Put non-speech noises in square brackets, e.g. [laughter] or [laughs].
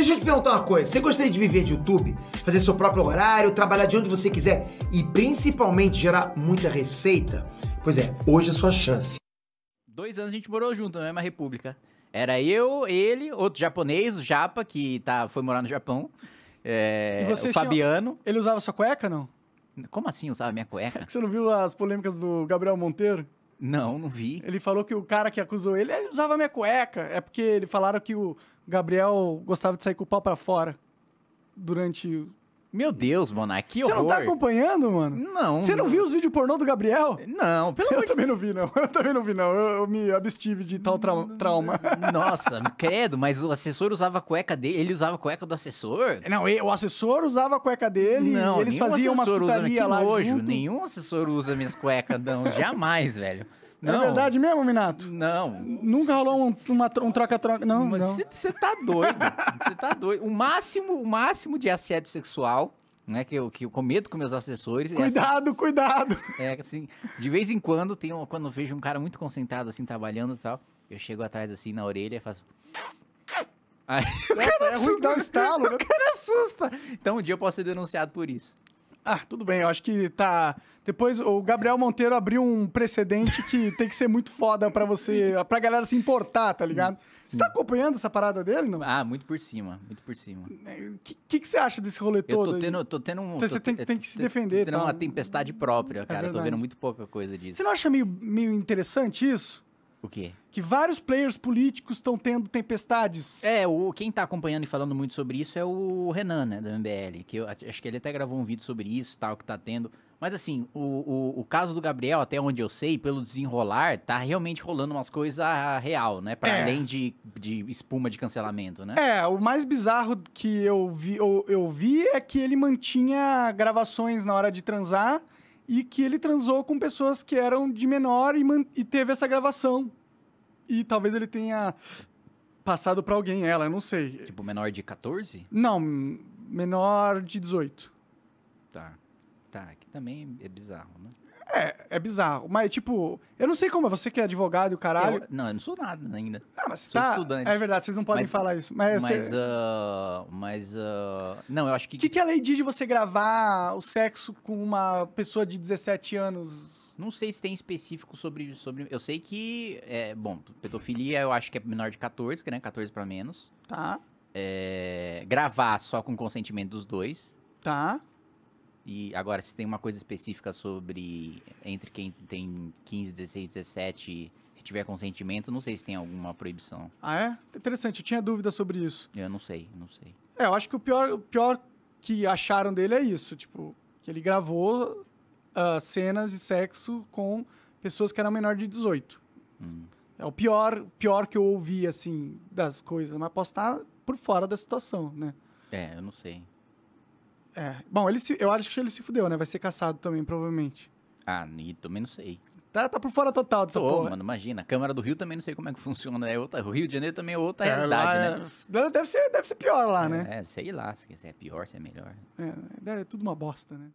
Deixa eu te perguntar uma coisa. Você gostaria de viver de YouTube? Fazer seu próprio horário, trabalhar de onde você quiser e principalmente gerar muita receita? Pois é, hoje é a sua chance. Dois anos a gente morou junto na mesma república. Era eu, ele, outro japonês, o Japa, que tá, foi morar no Japão. É, o Fabiano. Tinha... Ele usava sua cueca, não? Como assim usava minha cueca? Você não viu as polêmicas do Gabriel Monteiro? Não, não vi. Ele falou que o cara que acusou ele, ele usava minha cueca. É porque ele falaram que o Gabriel gostava de sair com o pau pra fora durante meu Deus, mano, que horror. Você não tá acompanhando, mano? Não. Você não, não viu os vídeos pornô do Gabriel? Não, pelo amor Eu também de... não vi, não. [laughs] Eu também não vi, não. Eu, eu me abstive de tal trauma. [laughs] Nossa, credo, mas o assessor usava a cueca dele? Ele usava a cueca do assessor? Não, ele, o assessor usava a cueca dele. Não, eles faziam uma putaria usa, lá. Que nojo, junto. nenhum assessor usa minhas cuecas, não. Jamais, [laughs] velho. É não. É verdade mesmo, Minato? Não. Nunca rolou um, troca-troca, não? Mas você tá doido. Você tá doido. O máximo, o máximo de assédio sexual né, que eu, que eu cometo com meus assessores. Cuidado, é assim, cuidado! É assim, de vez em quando, tem quando eu vejo um cara muito concentrado, assim, trabalhando e tal, eu chego atrás, assim, na orelha e faço... [laughs] Aí, o cara assusta, é ruim dar um estalo, né? O cara assusta! Então, um dia eu posso ser denunciado por isso. Ah, tudo bem, eu acho que tá, depois o Gabriel Monteiro abriu um precedente que tem que ser muito foda pra você, pra galera se importar, tá ligado? Você tá acompanhando essa parada dele, não? Ah, muito por cima, muito por cima. O é, que, que, que, você acha desse rolê todo? Eu tô tendo, tô tendo um... Então, tô, você tem, tem, que se defender, tá? Tô tendo uma tempestade própria, é cara. É eu tô vendo muito pouca coisa disso. Você não acha meio, meio interessante isso? O quê? Que vários players políticos estão tendo tempestades. É, o, quem tá acompanhando e falando muito sobre isso é o Renan, né, da MBL. Que eu acho que ele até gravou um vídeo sobre isso tal, que tá tendo... Mas assim, o, o, o, caso do Gabriel, até onde eu sei, pelo desenrolar, tá realmente rolando umas coisas ah, real, né? Para é. além de, de espuma de cancelamento, né? É, o mais bizarro que eu vi, eu, eu vi é que ele mantinha gravações na hora de transar e que ele transou com pessoas que eram de menor e, e teve essa gravação. E talvez ele tenha passado para alguém ela, eu não sei. Tipo, menor de 14? Não, menor de 18. Tá tá que também é bizarro, né? É, é bizarro. Mas, tipo, eu não sei como você que é advogado e o caralho. Eu, não, eu não sou nada ainda. Ah, mas sou tá, estudante. É verdade, vocês não podem mas, falar isso. Mas, mas, uh, mas uh, não, eu acho que. O que, que é a lei diz de você gravar o sexo com uma pessoa de 17 anos? Não sei se tem específico sobre. sobre eu sei que. É, bom, pedofilia eu acho que é menor de 14, né? 14 para menos. Tá. É, gravar só com consentimento dos dois. Tá. E agora, se tem uma coisa específica sobre entre quem tem 15, 16, 17, se tiver consentimento, não sei se tem alguma proibição. Ah, é? Interessante, eu tinha dúvida sobre isso. Eu não sei, não sei. É, eu acho que o pior, o pior que acharam dele é isso, tipo, que ele gravou uh, cenas de sexo com pessoas que eram menor de 18. Hum. É o pior, pior que eu ouvi, assim, das coisas, mas posso estar por fora da situação, né? É, eu não sei. É. Bom, ele se, eu acho que ele se fudeu, né? Vai ser caçado também, provavelmente. Ah, e também não sei. Tá, tá por fora total dessa Pô, porra. mano, imagina. A Câmara do Rio também não sei como é que funciona. É outra, o Rio de Janeiro também é outra é, realidade, né? É, deve ser, deve ser pior lá, é, né? É, sei lá se é pior, se é melhor. É, é tudo uma bosta, né?